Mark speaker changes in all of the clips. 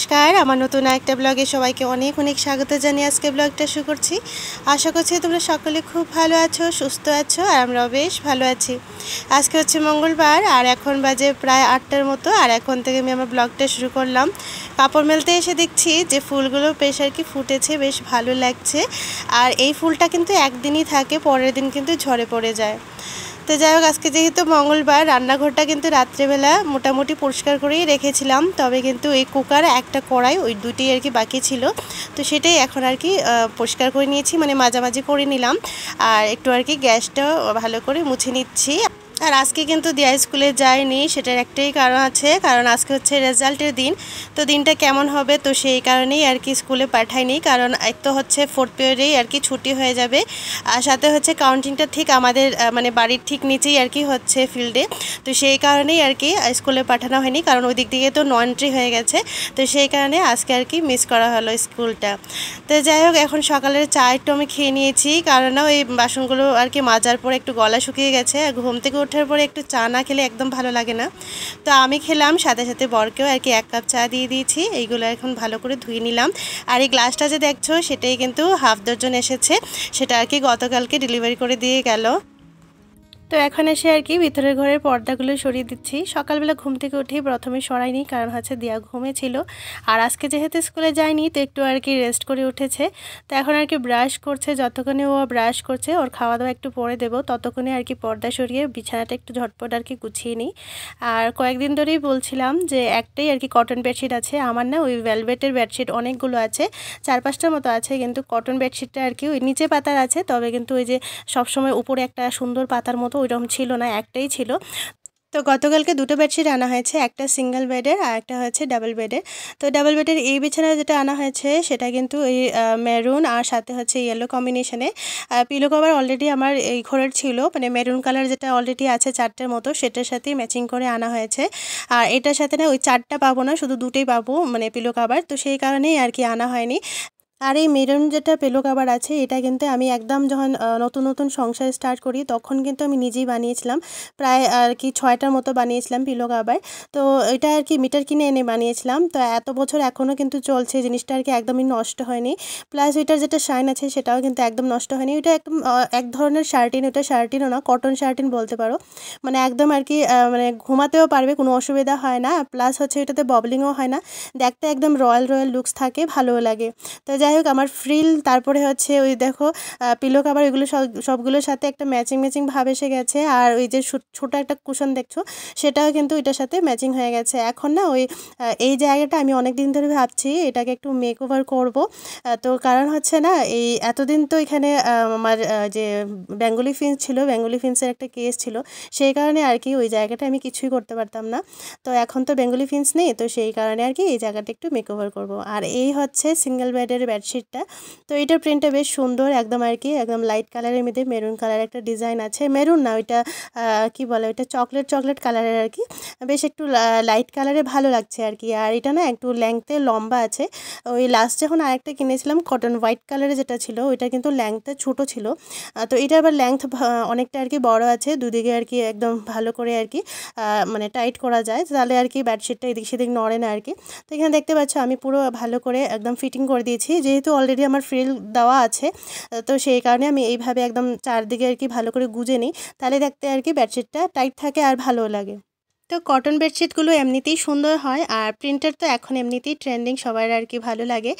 Speaker 1: নমস্কার আমার নতুন একটা ব্লগে সবাইকে অনেক অনেক স্বাগত জানিয়ে আজকে ব্লগটা শুরু করছি আশা করছি তোমরা সকলে খুব ভালো আছো সুস্থ আছো আর আমরাও বেশ ভালো আছি আজকে হচ্ছে মঙ্গলবার আর এখন বাজে প্রায় আটটার মতো আর এখন থেকে আমি আমার ব্লগটা শুরু করলাম কাপড় মেলতে এসে দেখছি যে ফুলগুলো বেশ আর কি ফুটেছে বেশ ভালো লাগছে আর এই ফুলটা কিন্তু একদিনই থাকে পরের দিন কিন্তু ঝরে পড়ে যায় তো যাই হোক আজকে যেহেতু মঙ্গলবার রান্নাঘরটা কিন্তু রাত্রেবেলা মোটামুটি পরিষ্কার করেই রেখেছিলাম তবে কিন্তু এই কুকার একটা কড়াই ওই দুটি আর কি বাকি ছিল তো সেটাই এখন আর কি পরিষ্কার করে নিয়েছি মানে মাঝামাঝি করে নিলাম আর একটু আর কি গ্যাসটা ভালো করে মুছে নিচ্ছি আর আজকে কিন্তু দিয়া স্কুলে যায়নি সেটার একটাই কারণ আছে কারণ আজকে হচ্ছে রেজাল্টের দিন তো দিনটা কেমন হবে তো সেই কারণেই আর কি স্কুলে পাঠাইনি কারণ এক তো হচ্ছে ফোর্থ পিরিয়ডেই আর কি ছুটি হয়ে যাবে আর সাথে হচ্ছে কাউন্টিংটা ঠিক আমাদের মানে বাড়ির ঠিক নিচেই আর কি হচ্ছে ফিল্ডে তো সেই কারণেই আর কি স্কুলে পাঠানো হয়নি কারণ ওই দিক থেকে তো ন এন্ট্রি হয়ে গেছে তো সেই কারণে আজকে আর কি মিস করা হলো স্কুলটা তো যাই হোক এখন সকালের চা একটু আমি খেয়ে নিয়েছি কারণ ওই বাসনগুলো আর কি মাজার পর একটু গলা শুকিয়ে গেছে ঘুম থেকে ওঠার পরে একটু চা না খেলে একদম ভালো লাগে না তো আমি খেলাম সাথে সাথে বরকেও আর কি এক কাপ চা দিয়ে দিয়েছি এইগুলো এখন ভালো করে ধুয়ে নিলাম আর এই গ্লাসটা যে দেখছো সেটাই কিন্তু হাফ দর্জন এসেছে সেটা আর কি গতকালকে ডেলিভারি করে দিয়ে গেল তো এখন এসে আর কি ভিতরের ঘরের পর্দাগুলো সরিয়ে দিচ্ছি সকালবেলা ঘুম থেকে উঠেই প্রথমে সরাইনি কারণ হচ্ছে দিয়া ঘুমেছিল আর আজকে যেহেতু স্কুলে যায়নি তো একটু আর কি রেস্ট করে উঠেছে তো এখন আর কি ব্রাশ করছে যতক্ষণে ও ব্রাশ করছে ওর খাওয়া দাওয়া একটু পরে দেবো ততক্ষণে আর কি পর্দা সরিয়ে বিছানাটা একটু ঝটপট আর কি গুছিয়ে নিই আর কয়েকদিন ধরেই বলছিলাম যে একটাই আর কি কটন বেডশিট আছে আমার না ওই ভেলভেটের বেডশিট অনেকগুলো আছে চার পাঁচটার মতো আছে কিন্তু কটন বেডশিটটা আর কি ওই নিচে পাতার আছে তবে কিন্তু ওই যে সবসময় উপরে একটা সুন্দর পাতার মতো ওইরকম ছিল না একটাই ছিল তো গতকালকে দুটো বেডশিট আনা হয়েছে একটা সিঙ্গেল বেডের আর একটা হয়েছে ডাবল বেডের তো ডাবল বেডের এই বিছানা যেটা আনা হয়েছে সেটা কিন্তু এই মেরুন আর সাথে হচ্ছে ইয়েলো কম্বিনেশনে পিলো কভার অলরেডি আমার এই ঘরের ছিল মানে মেরুন কালার যেটা অলরেডি আছে চারটের মতো সেটার সাথেই ম্যাচিং করে আনা হয়েছে আর এটার সাথে না ওই চারটা পাবো না শুধু দুটোই পাবো মানে পিলো কভার তো সেই কারণেই আর কি আনা হয়নি আর এই মেরুন যেটা পেলো কাবার আছে এটা কিন্তু আমি একদম যখন নতুন নতুন সংসার স্টার্ট করি তখন কিন্তু আমি নিজেই বানিয়েছিলাম প্রায় আর কি ছয়টার মতো বানিয়েছিলাম পেলো কাবার তো এটা আর কি মিটার কিনে এনে বানিয়েছিলাম তো এত বছর এখনও কিন্তু চলছে জিনিসটা আর কি একদমই নষ্ট হয়নি প্লাস এটার যেটা শাইন আছে সেটাও কিন্তু একদম নষ্ট হয়নি এটা একদম এক ধরনের শার্টিন ওটা শার্টিনও না কটন শার্টিন বলতে পারো মানে একদম আর কি মানে ঘুমাতেও পারবে কোনো অসুবিধা হয় না প্লাস হচ্ছে এটাতে ববলিংও হয় না দেখতে একদম রয়্যাল রয়্যাল লুকস থাকে ভালোও লাগে তো যাই হোক আমার ফ্রিল তারপরে হচ্ছে ওই দেখো পিলো কাবার এগুলো সবগুলোর সাথে একটা ম্যাচিং ম্যাচিং ভাব এসে গেছে আর ওই যে ছোটো একটা কুশন দেখছো সেটাও কিন্তু ওইটার সাথে ম্যাচিং হয়ে গেছে এখন না ওই এই জায়গাটা আমি অনেক দিন ধরে ভাবছি এটাকে একটু মেক ওভার করবো তো কারণ হচ্ছে না এই এতদিন তো এখানে আমার যে বেঙ্গলি ফিন্স ছিল বেঙ্গলি ফিন্সের একটা কেস ছিল সেই কারণে আর কি ওই জায়গাটা আমি কিছুই করতে পারতাম না তো এখন তো বেঙ্গলি ফিন্স নেই তো সেই কারণে আর কি এই জায়গাটা একটু মেক ওভার করবো আর এই হচ্ছে সিঙ্গেল বেডের বেডশিটটা তো এটার প্রিন্টটা বেশ সুন্দর একদম আর কি একদম লাইট কালারের মধ্যে মেরুন কালার একটা ডিজাইন আছে মেরুন না ওইটা কি বলে ওইটা চকলেট চকলেট কালারের আর কি বেশ একটু লাইট কালারে ভালো লাগছে আর কি আর এটা না একটু ল্যাংথে লম্বা আছে ওই লাস্ট যখন আরেকটা কিনেছিলাম কটন হোয়াইট কালারে যেটা ছিল ওইটা কিন্তু ল্যাংথটা ছোট ছিল তো এটা আবার ল্যাংথ অনেকটা আর কি বড় আছে দুদিকে আর কি একদম ভালো করে আর কি মানে টাইট করা যায় তাহলে আর কি বেডশিটটা এদিক সেদিক নড়ে না আর কি তো এখানে দেখতে পাচ্ছ আমি পুরো ভালো করে একদম ফিটিং করে দিয়েছি যেহেতু অলরেডি আমার ফ্রিল দেওয়া আছে তো সেই কারণে আমি এইভাবে একদম চারদিকে আর কি ভালো করে গুজে নিই তাহলে দেখতে আর কি বেডশিটটা টাইট থাকে আর ভালো লাগে তো কটন বেডশিটগুলো এমনিতেই সুন্দর হয় আর প্রিন্টার তো এখন এমনিতেই ট্রেন্ডিং সবার আর কি ভালো লাগে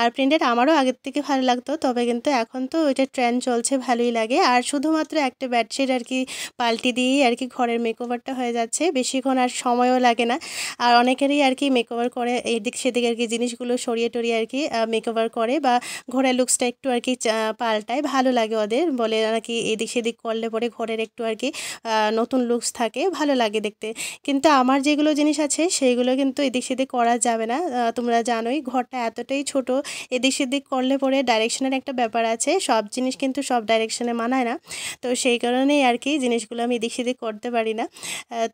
Speaker 1: আর প্রিন্টার আমারও আগের থেকে ভালো লাগতো তবে কিন্তু এখন তো ওইটা ট্রেন্ড চলছে ভালোই লাগে আর শুধুমাত্র একটা বেডশিট আর কি পাল্টি দিয়েই আর কি ঘরের মেকওভারটা হয়ে যাচ্ছে বেশিক্ষণ আর সময়ও লাগে না আর অনেকেরই আর কি মেকওভার করে এদিক সেদিকে আর কি জিনিসগুলো সরিয়ে টরিয়ে আর কি মেকওভার করে বা ঘরের লুকসটা একটু আর কি পাল্টায় ভালো লাগে ওদের বলে নাকি এদিক সেদিক করলে পরে ঘরের একটু আর কি নতুন লুকস থাকে ভালো লাগে দেখতে কিন্তু আমার যেগুলো জিনিস আছে সেইগুলো কিন্তু এদিক সেদিক করা যাবে না তোমরা জানোই ঘরটা এতটাই ছোট এদিক সেদিক করলে পরে ডাইরেকশনের একটা ব্যাপার আছে সব জিনিস কিন্তু সব ডাইরেকশনে মানায় না তো সেই কারণেই আর কি জিনিসগুলো আমি এদিক সেদিক করতে পারি না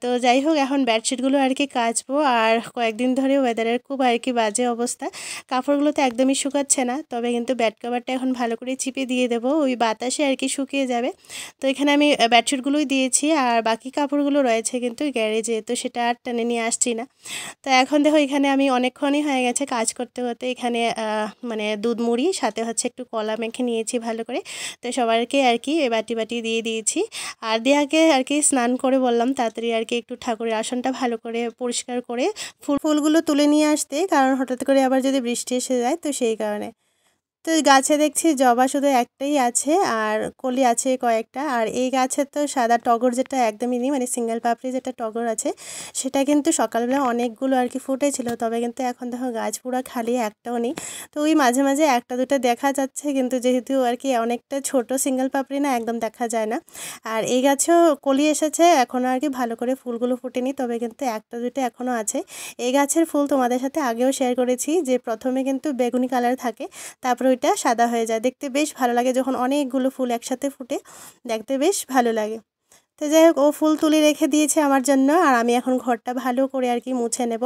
Speaker 1: তো যাই হোক এখন বেডশিটগুলো আর কি কাচবো আর কয়েকদিন ধরে ওয়েদারের খুব আর কি বাজে অবস্থা কাপড়গুলো তো একদমই শুকাচ্ছে না তবে কিন্তু ব্যাড কাভারটা এখন ভালো করে চিপে দিয়ে দেবো ওই বাতাসে আর কি শুকিয়ে যাবে তো এখানে আমি বেডশিটগুলোই দিয়েছি আর বাকি কাপড়গুলো রয়েছে কিন্তু গ্যারেজ যেহেতু সেটা আর টেনে নিয়ে আসছি না তো এখন দেখো এখানে আমি অনেকক্ষণই হয়ে গেছে কাজ করতে করতে এখানে মানে দুধ মুড়ি সাথে হচ্ছে একটু কলা মেখে নিয়েছি ভালো করে তো সবাইকে আর কি বাটি বাটি দিয়ে দিয়েছি আর দেহাকে আর কি স্নান করে বললাম তাড়াতাড়ি আর কি একটু ঠাকুরের আসনটা ভালো করে পরিষ্কার করে ফুল ফুলগুলো তুলে নিয়ে আসতে কারণ হঠাৎ করে আবার যদি বৃষ্টি এসে যায় তো সেই কারণে তো গাছে দেখছি জবা শুধু একটাই আছে আর কলি আছে কয়েকটা আর এই গাছে তো সাদা টগর যেটা একদমই নেই মানে সিঙ্গেল পাপড়ি যেটা টগর আছে সেটা কিন্তু সকালবেলা অনেকগুলো আর কি ফুটেছিল তবে কিন্তু এখন দেখো গাছ পুরো খালি একটাও নেই তো ওই মাঝে মাঝে একটা দুটো দেখা যাচ্ছে কিন্তু যেহেতু আর কি অনেকটা ছোট সিঙ্গেল পাপড়ি না একদম দেখা যায় না আর এই গাছেও কলি এসেছে এখনও আর কি ভালো করে ফুলগুলো ফুটেনি তবে কিন্তু একটা দুটো এখনও আছে এই গাছের ফুল তোমাদের সাথে আগেও শেয়ার করেছি যে প্রথমে কিন্তু বেগুনি কালার থাকে তারপরে ওইটা সাদা হয়ে যায় দেখতে বেশ ভালো লাগে যখন অনেকগুলো ফুল একসাথে ফুটে দেখতে বেশ ভালো লাগে তো যাই হোক ও ফুল তুলে রেখে দিয়েছে আমার জন্য আর আমি এখন ঘরটা ভালো করে আর কি মুছে নেব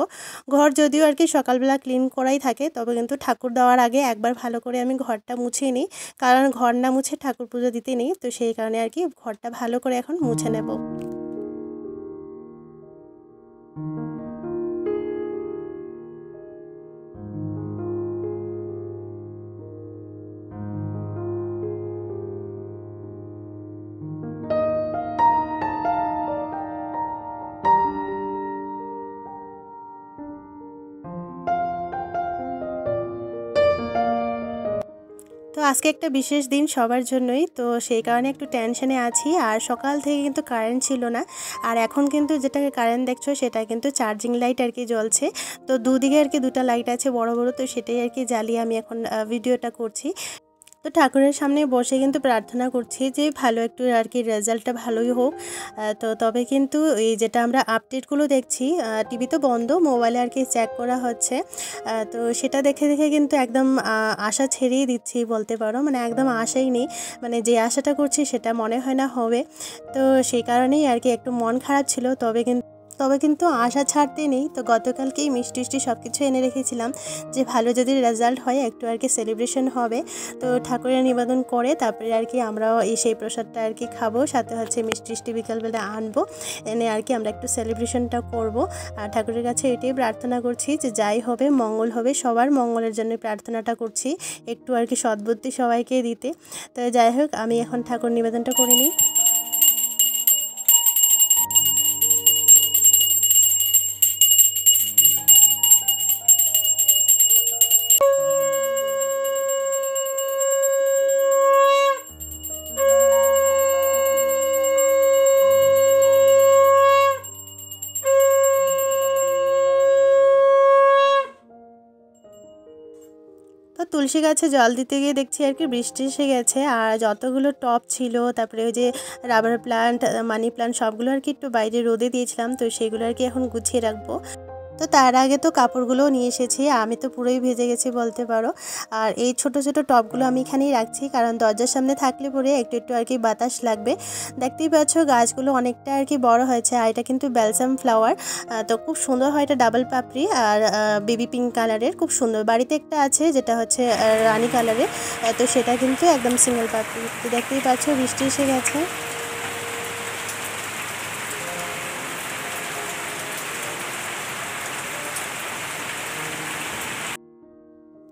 Speaker 1: ঘর যদিও আর কি সকালবেলা ক্লিন করাই থাকে তবে কিন্তু ঠাকুর দেওয়ার আগে একবার ভালো করে আমি ঘরটা মুছে নিই কারণ ঘর না মুছে ঠাকুর পুজো দিতে নেই তো সেই কারণে আর কি ঘরটা ভালো করে এখন মুছে নেব আজকে একটা বিশেষ দিন সবার জন্যই তো সেই কারণে একটু টেনশনে আছি আর সকাল থেকে কিন্তু কারেন্ট ছিল না আর এখন কিন্তু যেটা কারেন্ট দেখছো সেটা কিন্তু চার্জিং লাইট আর কি জ্বলছে তো দুদিকে আর কি দুটা লাইট আছে বড় বড় তো সেটাই আর কি জ্বালিয়ে আমি এখন ভিডিওটা করছি তো ঠাকুরের সামনে বসে কিন্তু প্রার্থনা করছি যে ভালো একটু আর কি রেজাল্টটা ভালোই হোক তো তবে কিন্তু এই যেটা আমরা আপডেটগুলো দেখছি টিভি তো বন্ধ মোবাইলে আর কি চেক করা হচ্ছে তো সেটা দেখে দেখে কিন্তু একদম আশা ছেড়েই দিচ্ছি বলতে পারো মানে একদম আশাই নেই মানে যে আশাটা করছি সেটা মনে হয় না হবে তো সেই কারণেই আর কি একটু মন খারাপ ছিল তবে কিন্তু তবে কিন্তু আশা ছাড়তে নেই তো গতকালকেই মিষ্টি সব কিছু এনে রেখেছিলাম যে ভালো যদি রেজাল্ট হয় একটু আর কি সেলিব্রেশন হবে তো ঠাকুরের নিবেদন করে তারপরে আর কি আমরাও এই সেই প্রসাদটা আর কি খাবো সাথে হচ্ছে মিষ্টি মিষ্টি বিকালবেলা আনবো এনে আর কি আমরা একটু সেলিব্রেশনটা করব আর ঠাকুরের কাছে এটাই প্রার্থনা করছি যে যাই হবে মঙ্গল হবে সবার মঙ্গলের জন্য প্রার্থনাটা করছি একটু আর কি সদ্বুদ্ধি সবাইকে দিতে তো যাই হোক আমি এখন ঠাকুর নিবেদনটা করে নিই তুলসী গাছে জল দিতে গিয়ে দেখছি আর কি বৃষ্টি এসে গেছে আর যতগুলো টপ ছিল তারপরে ওই যে রাবার প্লান্ট মানি প্লান্ট সবগুলো আর কি একটু বাইরে রোদে দিয়েছিলাম তো সেগুলো আর কি এখন গুছিয়ে রাখবো তো তার আগে তো কাপড়গুলোও নিয়ে এসেছি আমি তো পুরোই ভেজে গেছি বলতে পারো আর এই ছোট ছোট টপগুলো আমি এখানেই রাখছি কারণ দরজার সামনে থাকলে পরে একটু একটু আর কি বাতাস লাগবে দেখতেই পাচ্ছ গাছগুলো অনেকটা আর কি বড় হয়েছে আর এটা কিন্তু ব্যালসাম ফ্লাওয়ার তো খুব সুন্দর হয় এটা ডাবল পাপড়ি আর বেবি পিঙ্ক কালারের খুব সুন্দর বাড়িতে একটা আছে যেটা হচ্ছে রানি কালারের তো সেটা কিন্তু একদম সিঙ্গেল পাপড়ি দেখতেই পাচ্ছ বৃষ্টি এসে গেছে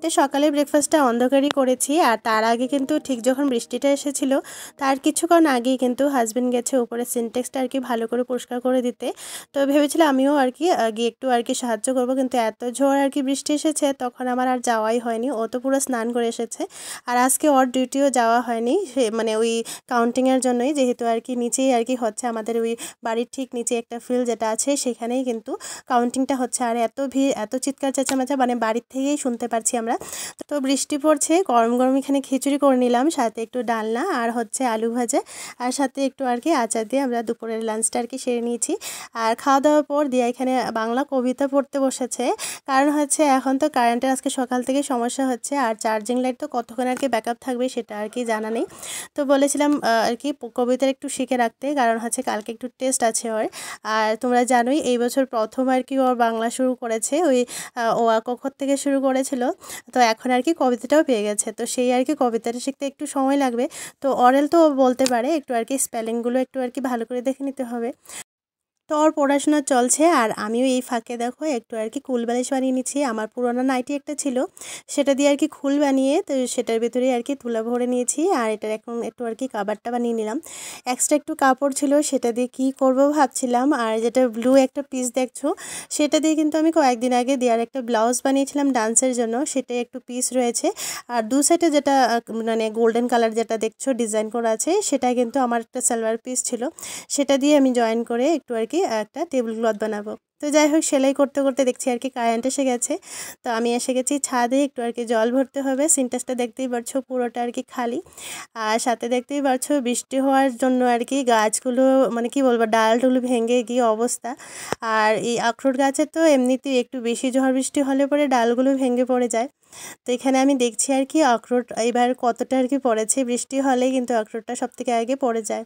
Speaker 1: তো সকালে ব্রেকফাস্টটা অন্ধকারই করেছি আর তার আগে কিন্তু ঠিক যখন বৃষ্টিটা এসেছিল তার কিছুক্ষণ আগেই কিন্তু হাজব্যান্ড গেছে উপরে সিনটেক্সটা আর কি ভালো করে পরিষ্কার করে দিতে তো ভেবেছিলাম আমিও আর কি গিয়ে একটু আর কি সাহায্য করব কিন্তু এত ঝড় আর কি বৃষ্টি এসেছে তখন আমার আর যাওয়াই হয়নি ও তো পুরো স্নান করে এসেছে আর আজকে ওর ডিউটিও যাওয়া হয়নি সে মানে ওই কাউন্টিংয়ের জন্যই যেহেতু আর কি নিচেই আর কি হচ্ছে আমাদের ওই বাড়ির ঠিক নিচে একটা ফিল্ড যেটা আছে সেখানেই কিন্তু কাউন্টিংটা হচ্ছে আর এত ভিড় এত চিৎকার চেঁচামেচা মানে বাড়ির থেকেই শুনতে পারছি আমরা আমরা তো বৃষ্টি পড়ছে গরম গরম এখানে খিচুড়ি করে নিলাম সাথে একটু ডালনা আর হচ্ছে আলু ভাজা আর সাথে একটু আর কি আচার দিয়ে আমরা দুপুরের লাঞ্চটা আর কি সেরে নিয়েছি আর খাওয়া দাওয়ার পর দিয়া এখানে বাংলা কবিতা পড়তে বসেছে কারণ হচ্ছে এখন তো কারেন্টের আজকে সকাল থেকে সমস্যা হচ্ছে আর চার্জিং লাইট তো কতক্ষণ আর কি ব্যাকআপ থাকবে সেটা আর কি জানা নেই তো বলেছিলাম আর কি কবিতার একটু শিখে রাখতে কারণ হচ্ছে কালকে একটু টেস্ট আছে ওর আর তোমরা জানোই এই বছর প্রথম আর কি ওর বাংলা শুরু করেছে ওই ও কক্ষ থেকে শুরু করেছিল তো এখন আর কি কবিতাটাও পেয়ে গেছে তো সেই আর কি কবিতাটা শিখতে একটু সময় লাগবে তো অরেল তো বলতে পারে একটু আর কি স্পেলিংগুলো একটু আর কি ভালো করে দেখে নিতে হবে তো ওর পড়াশোনা চলছে আর আমিও এই ফাঁকে দেখো একটু আর কি কুল বালিশ বানিয়ে নিচ্ছি আমার পুরোনো নাইটি একটা ছিল সেটা দিয়ে আর কি খুল বানিয়ে তো সেটার ভেতরে আর কি তুলা ভরে নিয়েছি আর এটার এখন একটু আর কি কাবারটা বানিয়ে নিলাম এক্সট্রা একটু কাপড় ছিল সেটা দিয়ে কি করব ভাবছিলাম আর যেটা ব্লু একটা পিস দেখছো সেটা দিয়ে কিন্তু আমি কয়েকদিন আগে দেওয়ার একটা ব্লাউজ বানিয়েছিলাম ডান্সের জন্য সেটা একটু পিস রয়েছে আর দু সাইডে যেটা মানে গোল্ডেন কালার যেটা দেখছো ডিজাইন করা আছে সেটা কিন্তু আমার একটা সালোয়ার পিস ছিল সেটা দিয়ে আমি জয়েন করে একটু আর কি দিয়ে একটা টেবিল ক্লথ বানাবো তো যাই হোক সেলাই করতে করতে দেখছি আর কি কারেন্ট এসে গেছে তো আমি এসে গেছি ছাদে একটু আর কি জল ভরতে হবে সিনটাসটা দেখতেই পারছো পুরোটা আর কি খালি আর সাথে দেখতেই পারছো বৃষ্টি হওয়ার জন্য আর কি গাছগুলো মানে কি বলবো ডালটুলো ভেঙে গিয়ে অবস্থা আর এই আখরোট গাছে তো এমনিতেই একটু বেশি ঝড় বৃষ্টি হলে পরে ডালগুলো ভেঙে পড়ে যায় তো এখানে আমি দেখছি আর কি আখরোট এবার কতটা আর কি পড়েছে বৃষ্টি হলে কিন্তু আখরোটটা সব থেকে আগে পড়ে যায়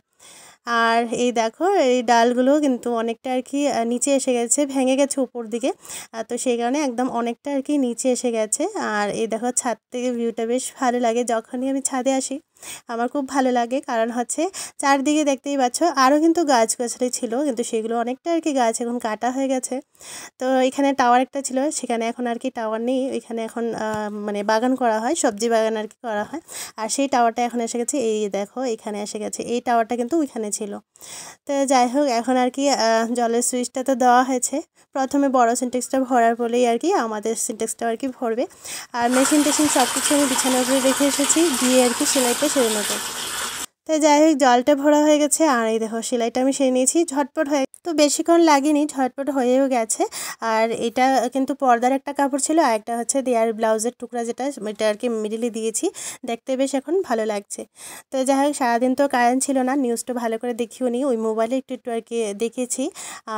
Speaker 1: আর এই দেখো এই ডালগুলো কিন্তু অনেকটা আর কি নিচে এসে গেছে ভেঙে গেছে উপর দিকে তো সেই কারণে একদম অনেকটা আর কি নিচে এসে গেছে আর এই দেখো ছাদ থেকে ভিউটা বেশ ভালো লাগে যখনই আমি ছাদে আসি আমার খুব ভালো লাগে কারণ হচ্ছে চারদিকে দেখতেই পাচ্ছ আরও কিন্তু গাছ গাছালি ছিল কিন্তু সেগুলো অনেকটা আর কি গাছ এখন কাটা হয়ে গেছে তো এখানে টাওয়ার একটা ছিল সেখানে এখন আর কি টাওয়ার নেই এখানে এখন মানে বাগান করা হয় সবজি বাগান আর কি করা হয় আর সেই টাওয়ারটা এখন এসে গেছে এই দেখো এখানে এসে গেছে এই টাওয়ারটা কিন্তু ওইখানে ছিল তো যাই হোক এখন আর কি জলের সুইচটা তো দেওয়া হয়েছে প্রথমে বড় সিনটেক্সটা ভরার বলেই আর কি আমাদের সিনটেক্সটা আর কি ভরবে আর মেশিন টেশিন সব কিছু আমি বিছানা উপরে রেখে এসেছি দিয়ে আর কি সেলাইটা ছেড়ে নেব তাই যাই হোক জলটা ভরা হয়ে গেছে আর এই দেখো সেলাইটা আমি সেরে নিয়েছি ঝটপট হয়ে তো বেশিক্ষণ লাগেনি ঝটপট হয়েও গেছে আর এটা কিন্তু পর্দার একটা কাপড় ছিল আর একটা হচ্ছে দেয়ার ব্লাউজের টুকরা যেটা এটা আর কি মিডিলে দিয়েছি দেখতে বেশ এখন ভালো লাগছে তো যাই হোক সারাদিন তো কারেন্ট ছিল না নিউজটা ভালো করে দেখিও নি ওই মোবাইলে একটু একটু আর কি দেখেছি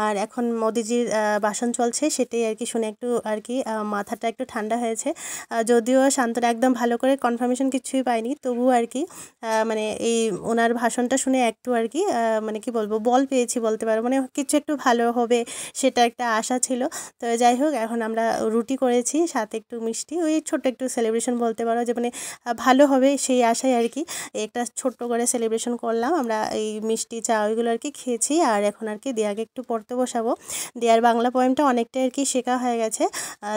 Speaker 1: আর এখন মোদিজির বাসন চলছে সেটাই আর কি শুনে একটু আর কি মাথাটা একটু ঠান্ডা হয়েছে যদিও শান্তরা একদম ভালো করে কনফার্মেশন কিছুই পাইনি তবুও আর কি মানে এই ওনার ভাষণটা শুনে একটু আর কি মানে কি বলবো বল পেয়েছি বলতে পারো মানে কিছু একটু ভালো হবে সেটা একটা আশা ছিল তো যাই হোক এখন আমরা রুটি করেছি সাথে একটু মিষ্টি ওই ছোট্ট একটু সেলিব্রেশন বলতে পারো যে মানে ভালো হবে সেই আশায় আর কি একটা ছোট্ট করে সেলিব্রেশন করলাম আমরা এই মিষ্টি চা ওইগুলো আর কি খেয়েছি আর এখন আর কি দেয়াকে একটু পড়তে বসাবো দেয়ার বাংলা পয়েন্টটা অনেকটাই আর কি শেখা হয়ে গেছে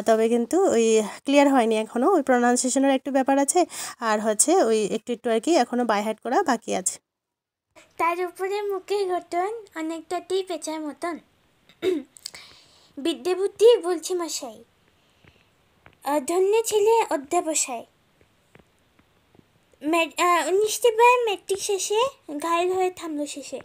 Speaker 1: তবে কিন্তু ওই ক্লিয়ার হয়নি এখনও ওই প্রনাউন্সিয়েশনের একটু ব্যাপার আছে আর হচ্ছে ওই একটু একটু আর কি এখনও বাই করা বাকি আছে তার উপরে মুখের গঠন অনেকটাতেই পেঁচার মতন বিদ্যাবুদ্ধি বলছি মশাই ধন্য ছেলে অধ্যাবসায় উনিশটি বার মেট্রিক শেষে ঘায়ল হয়ে থামলো শেষে